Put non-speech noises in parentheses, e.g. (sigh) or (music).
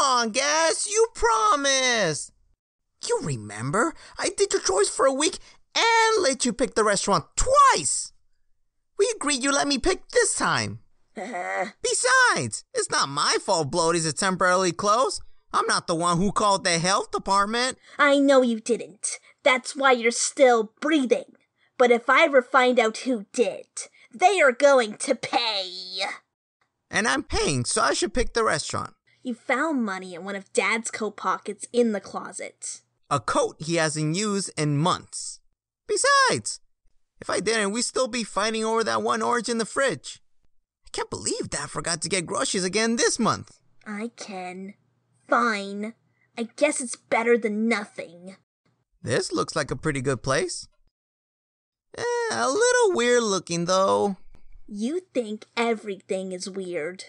on, Gas, you promised. You remember? I did your chores for a week and let you pick the restaurant twice. We agreed you let me pick this time. (laughs) Besides, it's not my fault bloaties are temporarily closed. I'm not the one who called the health department. I know you didn't. That's why you're still breathing. But if I ever find out who did, they are going to pay. And I'm paying, so I should pick the restaurant. You found money in one of Dad's coat pockets in the closet. A coat he hasn't used in months. Besides, if I didn't, we'd still be fighting over that one orange in the fridge. I can't believe Dad forgot to get groceries again this month. I can. Fine. I guess it's better than nothing. This looks like a pretty good place. Eh, a little weird looking, though. You think everything is weird.